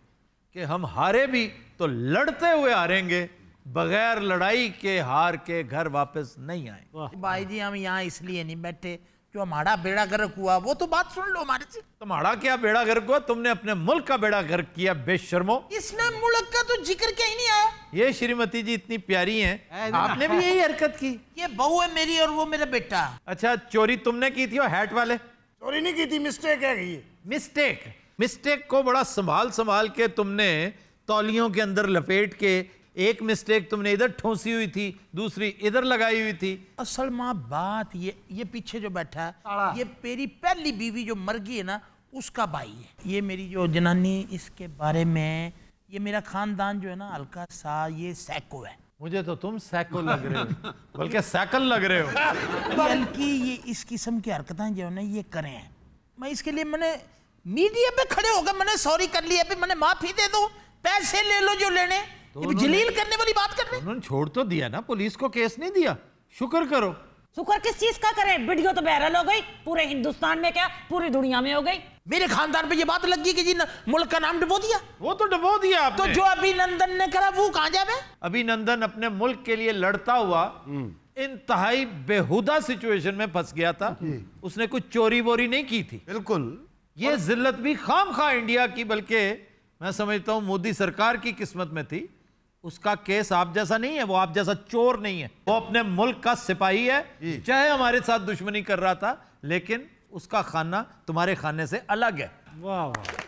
कि हम हारे भी तो लड़ते हुए हारेंगे बगैर लड़ाई के हार के घर वापस नहीं आए भाई जी हम यहाँ इसलिए नहीं बैठे जो हमारा बेड़ा गर्क हुआ वो तो बात सुन लो हमारे से तुम्हारा क्या बेड़ा गर्क हुआ तुमने अपने मुल्क का बेड़ा गर्क किया बेशर्मो इसमें मुल्क का तो जिक्र क्या ही नहीं आया ये श्रीमती जी इतनी प्यारी हैं आपने भी यही हरकत की ये बहू है मेरी और वो मेरा बेटा अच्छा चोरी तुमने की थी और हैट वाले चोरी नहीं की थी मिस्टेक है मिस्टेक मिस्टेक को बड़ा संभाल संभाल के तुमने तौलियों के अंदर लपेट के एक मिस्टेक तुमने इधर ठोसी हुई थी दूसरी इधर लगाई हुई थी असल माँ बात ये ये पीछे जो बैठा है ये मेरी पहली बीवी जो मर गई है ना उसका भाई है ये मेरी जो जनानी इसके बारे में ये मेरा खानदान जो है ना हल्का सा ये सैको है मुझे तो तुम सैको लग रहे हो बल्कि सैकल लग रहे हो बल्कि ये इस किस्म की हरकतें जो है ना ये करें मैं इसके लिए मैंने मीडिया पे खड़े होकर मैंने सॉरी कर लिया भी मैंने माफी दे दो पैसे ले लो जो लेने तो जलील करने वाली बात कर रहे उन्होंने छोड़ तो दिया ना पुलिस को केस नहीं दिया शुक्र करो शुक्र किस चीज का करें वीडियो तो बहरल हो गई पूरे हिंदुस्तान में क्या पूरी दुनिया में हो गई मेरे खानदान पे ये बात लग गई कि जी मुल्क का नाम डुबो दिया वो तो डुबो दिया तो आपने। तो जो अभिनंदन ने करा वो कहा जावे अभिनंदन अपने मुल्क के लिए लड़ता हुआ हम्म। इंतहाई बेहुदा सिचुएशन में फंस गया था उसने कुछ चोरी वोरी नहीं की थी बिल्कुल ये जिल्लत भी खाम खा इंडिया की बल्कि मैं समझता हूं मोदी सरकार की किस्मत में थी उसका केस आप जैसा नहीं है वो आप जैसा चोर नहीं है वो अपने मुल्क का सिपाही है चाहे हमारे साथ दुश्मनी कर रहा था लेकिन उसका खाना तुम्हारे खाने से अलग है वाह वाह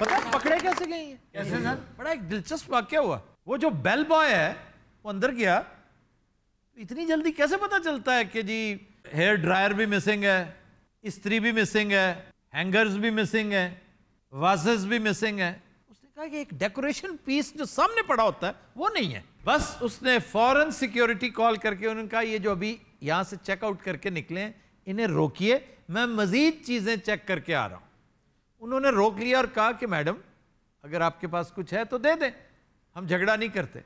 पता पकड़े कैसे गए कैसे सर बड़ा एक दिलचस्प वाक्य हुआ वो जो बेल बॉय है वो अंदर गया इतनी जल्दी कैसे पता चलता है कि जी हेयर ड्रायर भी मिसिंग है इस्त्री भी मिसिंग है हैंगर्स भी मिसिंग है वाजेस भी मिसिंग है उसने कहा कि एक डेकोरेशन पीस जो सामने पड़ा होता है वो नहीं है बस उसने फॉरन सिक्योरिटी कॉल करके उन्होंने कहा ये जो अभी यहाँ से चेकआउट करके निकले इन्हें रोकिए मैं मज़ीद चीज़ें चेक करके आ रहा हूँ उन्होंने रोक लिया और कहा कि मैडम अगर आपके पास कुछ है तो दे दें हम झगड़ा नहीं करते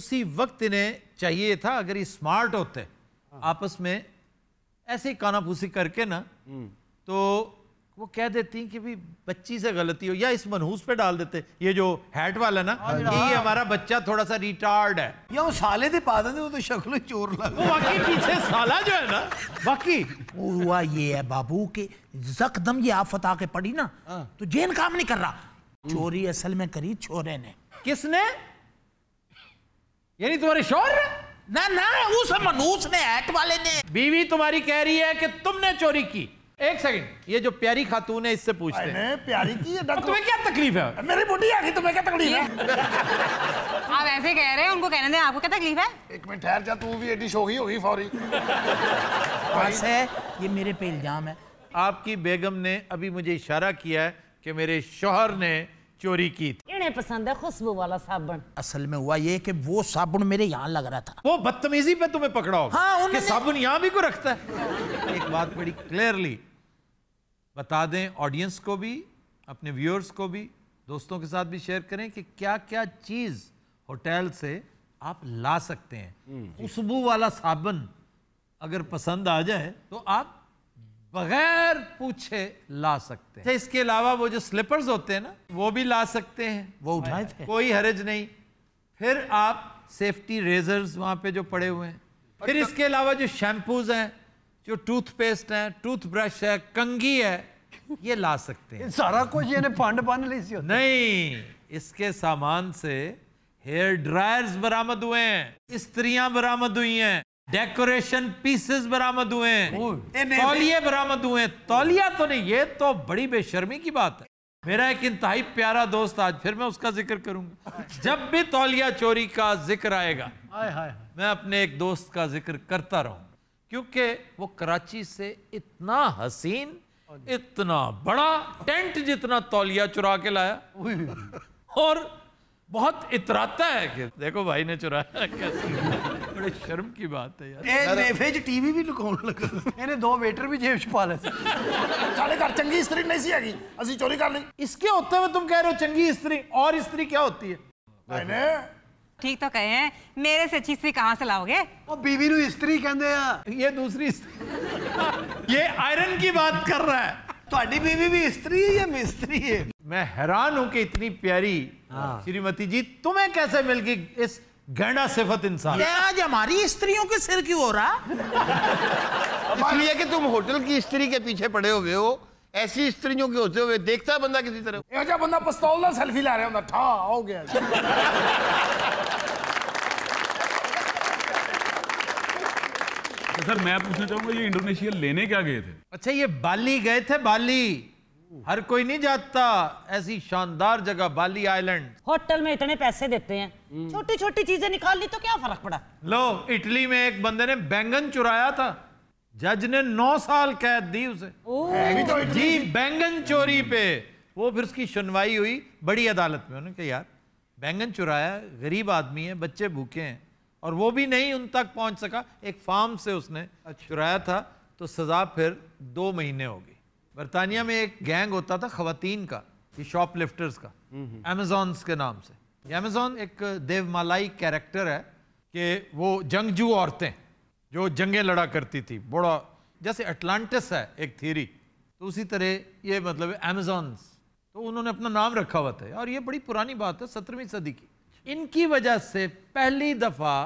उसी वक्त इन्हें चाहिए था अगर ये स्मार्ट होते हाँ। आपस में ऐसे ही कानाफूसी करके ना हम्म। तो वो कह देती कि भी बच्ची से गलती हो या इस मनहूस पे डाल देते ये जो हैट वाला ना हाँ ये हाँ। हमारा बच्चा थोड़ा सा रिटार्ड है या वो साले दे पा दे वो तो शक्ल चोर लग वो बाकी पीछे साला जो है ना बाकी वो हुआ ये है बाबू के जकदम ये आफत आके पड़ी ना तो जेन काम नहीं कर रहा चोरी असल में करी छोरे ने किसने यानी तुम्हारे शोर ने? ना ना उस मनुष्य ने ऐट वाले ने बीवी तुम्हारी कह रही है कि तुमने चोरी की एक सेकंड ये जो प्यारी खातून है इससे पूछते हैं प्यारी की है तुम्हें क्या तकलीफ है मेरी बुढ़ी आ गई तुम्हें क्या तकलीफ है आप ऐसे कह रहे हैं उनको कहने दे आपको क्या तकलीफ है एक मिनट ठहर जा तू भी एडिश होगी होगी फौरी बस है ये मेरे पे इल्जाम है आपकी बेगम ने अभी मुझे इशारा किया है कि मेरे शोहर ने चोरी की थी उन्हें पसंद है खुशबू वाला साबुन असल में हुआ ये कि वो साबुन मेरे यहाँ लग रहा था वो बदतमीजी पे तुम्हें पकड़ा होगा हाँ, कि साबुन यहाँ भी को रखता है एक बात बड़ी क्लियरली बता दें ऑडियंस को भी अपने व्यूअर्स को भी दोस्तों के साथ भी शेयर करें कि क्या क्या चीज़ होटल से आप ला सकते हैं हम्म। खुशबू वाला साबुन अगर पसंद आ जाए तो आप बगैर पूछे ला सकते हैं अच्छा, इसके अलावा वो जो स्लिपर्स होते हैं ना वो भी ला सकते हैं वो उठाए थे कोई हरज नहीं फिर आप सेफ्टी रेजर्स वहां पे जो पड़े हुए हैं फिर अच्छा। इसके अलावा जो शैम्पूज हैं जो टूथपेस्ट हैं टूथब्रश है कंगी है ये ला सकते हैं सारा कुछ ये पांड ली ले नहीं इसके सामान से हेयर ड्रायर्स बरामद हुए हैं स्त्रियां बरामद हुई हैं डेकोरेशन पीसेस बरामद हुए हैं तौलिए बरामद हुए हैं तौलिया तो नहीं ये तो बड़ी बेशर्मी की बात है मेरा एक इंतहाई प्यारा दोस्त आज फिर मैं उसका जिक्र करूंगा जब भी तौलिया चोरी का जिक्र आएगा आए, हाय मैं अपने एक दोस्त का जिक्र करता रहूंगा क्योंकि वो कराची से इतना हसीन इतना बड़ा टेंट जितना तौलिया चुरा के लाया और बहुत इतराता है कि देखो भाई ने चुराया कैसे बड़े शर्म की बात है यार ਇਹ ਨੇਫੇ 'ਚ ਟੀਵੀ ਵੀ ਲਗਾਉਣ ਲੱਗਾ ਇਹਨੇ ਦੋ ਵੇਟਰ ਵੀ ਜੇਬ 'ਚ ਪਾ ਲਏ ਸੀ ਸਾਡੇ ਘਰ ਚੰਗੀ ਇਸਤਰੀ ਨਹੀਂ ਸੀ ਹੈਗੀ ਅਸੀਂ ਚੋਰੀ ਕਰ इसके होते हुए तुम कह रहे हो चंगी स्त्री और स्त्री क्या होती है ਮੈਨੇ ठीक तो कहे हैं मेरे से अच्छी स्त्री कहाँ से लाओगे वो बीवी ਨੂੰ ਇਸਤਰੀ ਕਹਿੰਦੇ ਆ ये दूसरी स्त्री ये आयरन की बात कर रहा है ਤੁਹਾਡੀ बीवी भी स्त्री है या मिस्त्री है मैं हैरान हूं कि इतनी प्यारी हाँ। श्रीमती जी तुम्हें कैसे मिल गई इस गहना सिफत इंसान आज हमारी स्त्रियों के सिर क्यों हो रहा इसलिए कि तुम होटल की स्त्री के पीछे पड़े हुए हो ऐसी स्त्रियों के होते हुए देखता है बंदा किसी तरह अच्छा बंदा ना सेल्फी ला रहा था हो गया तो सर मैं पूछना चाहूंगा ये इंडोनेशिया लेने क्या गए थे अच्छा ये बाली गए थे बाली हर कोई नहीं जाता ऐसी शानदार जगह बाली आइलैंड होटल में इतने पैसे देते हैं छोटी छोटी चीजें निकाल ली तो क्या फर्क पड़ा लो इटली में एक बंदे ने बैंगन चुराया था जज ने नौ साल कैद दी उसे तो जी बैंगन चोरी पे वो फिर उसकी सुनवाई हुई बड़ी अदालत में उन्होंने कहा यार बैंगन चुराया गरीब आदमी है बच्चे भूखे हैं और वो भी नहीं उन तक पहुंच सका एक फार्म से उसने अच्छा। चुराया था तो सजा फिर दो महीने होगी बरतानिया में एक गैंग होता था खातन का ये शॉप लिफ्टर्स का अमेजोन्स के नाम से अमेजोन एक देवमालाई कैरेक्टर है कि वो जंगजू औरतें जो जंगें लड़ा करती थी बड़ा जैसे अटलांटिस है एक थीरी तो उसी तरह ये मतलब अमेजोन्स तो उन्होंने अपना नाम रखा हुआ था और ये बड़ी पुरानी बात है सत्रहवीं सदी की इनकी वजह से पहली दफ़ा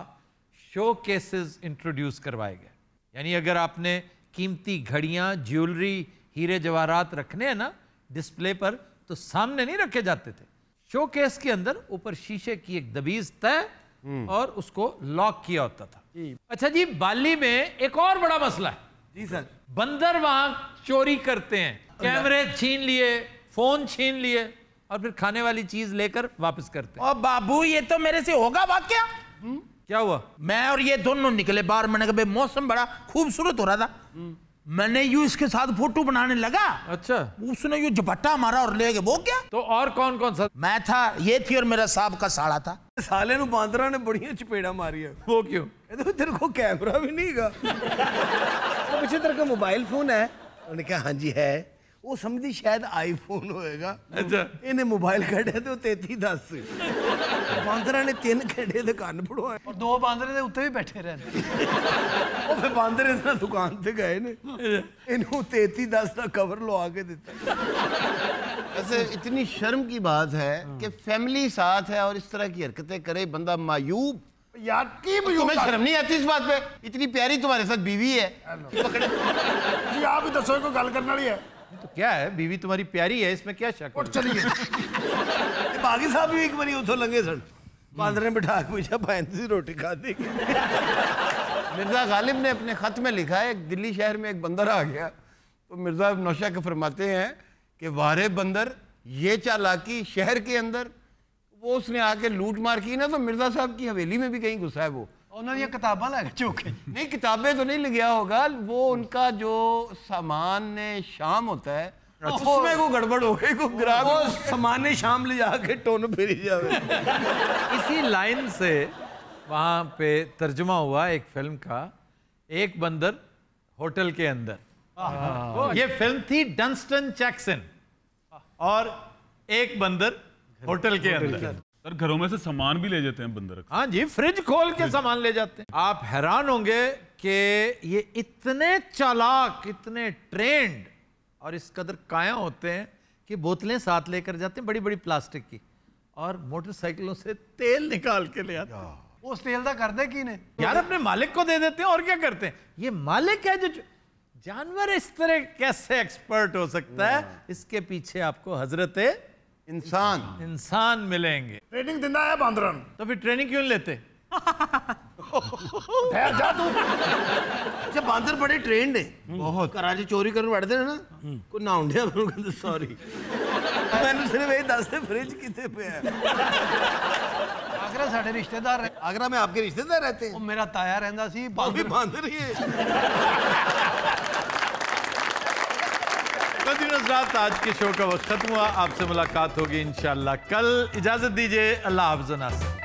शो केसेस इंट्रोड्यूस करवाए गए यानी अगर आपने कीमती घड़ियाँ ज्वेलरी हीरे जवाहरात रखने हैं ना डिस्प्ले पर तो सामने नहीं रखे जाते थे शोकेस के अंदर ऊपर शीशे की एक दबीज तय हम्म। और उसको लॉक किया होता था अच्छा जी बाली में एक और बड़ा मसला है जी सर बंदर वहां चोरी करते हैं कैमरे छीन लिए फोन छीन लिए और फिर खाने वाली चीज लेकर वापस करते हैं और बाबू ये तो मेरे से होगा वाक्य क्या हुआ मैं और ये दोनों निकले बाहर मैंने कहा मौसम बड़ा खूबसूरत हो रहा था हम्म। मैंने यू इसके साथ फोटो बनाने लगा अच्छा उसने यू झपट्टा मारा और ले गए वो क्या तो और कौन कौन सा मैं था ये थी और मेरा साहब का साड़ा था साले नु बांदरा ने बढ़िया चपेड़ा मारी है वो क्यों तो तेरे को कैमरा भी नहीं गा तो पीछे तेरे का मोबाइल फोन है उन्होंने कहा हाँ जी है ਉਹ ਸਮਝਦੀ ਸ਼ਾਇਦ ਆਈਫੋਨ ਹੋਏਗਾ ਅੱਛਾ ਇਹਨੇ ਮੋਬਾਈਲ ਕੱਢਿਆ ਤੇ ਉਹ 33 ਦੱਸ ਬਾਂਦਰਾਂ ਨੇ ਤਿੰਨ ਖੇੜੇ ਦੁਕਾਨ ਫੜਵਾਏ ਔਰ ਦੋ ਬਾਂਦਰੇ ਦੇ ਉੱਤੇ ਵੀ ਬੈਠੇ ਰਹਿੰਦੇ ਉਹ ਫੇ ਬਾਂਦਰੇ ਨਾਲ ਦੁਕਾਨ ਤੇ ਗਏ ਨੇ ਇਹਨੂੰ 33 10 ਦਾ ਕਵਰ ਲਵਾ ਕੇ ਦਿੱਤਾ ऐसे इतनी शर्म की बात है कि फैमिली साथ है और इस तरह की हरकतें करे बंदा मायूब यार की तुम्हें शर्म नहीं आती इस बात पे इतनी प्यारी तुम्हारे साथ बीवी है आप ही दसो कोई गल करने वाली है तो क्या है बीवी तुम्हारी प्यारी है इसमें क्या शक और चलिए बागी साहब भी एक बारी उठो लंगे सर बांदर ने बिठा के भाई रोटी खा दी मिर्जा गालिब ने अपने ख़त में लिखा है दिल्ली शहर में एक बंदर आ गया तो मिर्जा नौशा के फरमाते हैं कि वारे बंदर ये चालाकी शहर के अंदर वो उसने आके लूट मार की ना तो मिर्जा साहब की हवेली में भी कहीं घुसा है वो उन्होंने किताबा लग ਲੈ नहीं किताबें तो नहीं लिखा होगा वो उनका जो सामान शाम होता है अच्छा। उसमें को गड़बड़ हो गई को ग्राम वो सामान्य शाम ले जाके टोन फेरी जावे इसी लाइन से वहाँ पे तर्जमा हुआ एक फिल्म का एक बंदर होटल के अंदर ये फिल्म थी डंस्टन चैक्सन और एक बंदर होटल के अंदर सर घरों में से सामान भी ले जाते हैं बंदर हाँ जी फ्रिज खोल के सामान ले जाते हैं आप हैरान होंगे कि ये इतने चालाक इतने ट्रेंड और इस कदर काया होते हैं कि बोतलें साथ लेकर जाते हैं बड़ी बड़ी प्लास्टिक की और मोटरसाइकिलों से तेल निकाल के ले आते हैं उस तेल का करते कि नहीं यार अपने मालिक को दे देते हैं और क्या करते हैं ये मालिक है जो जानवर इस तरह कैसे एक्सपर्ट हो सकता है इसके पीछे आपको हजरत इंसान इंसान मिलेंगे ट्रेनिंग जिंदा है बांद्रन तो फिर ट्रेनिंग क्यों लेते अच्छा, बांदर बड़े ट्रेंड है बहुत कराची चोरी करने बैठते ना हम्म। को ना उंडिया मैं सॉरी मैं सिर्फ यही दस फ्रिज कितने पे है आगरा साढ़े रिश्तेदार है आगरा में आपके रिश्तेदार रहते हैं मेरा ताया रहता सी बांदर ही है नजरात आज के शो का वक्त खत्म हुआ आपसे मुलाकात होगी इंशाल्लाह कल इजाजत दीजिए अल्लाह हाफना से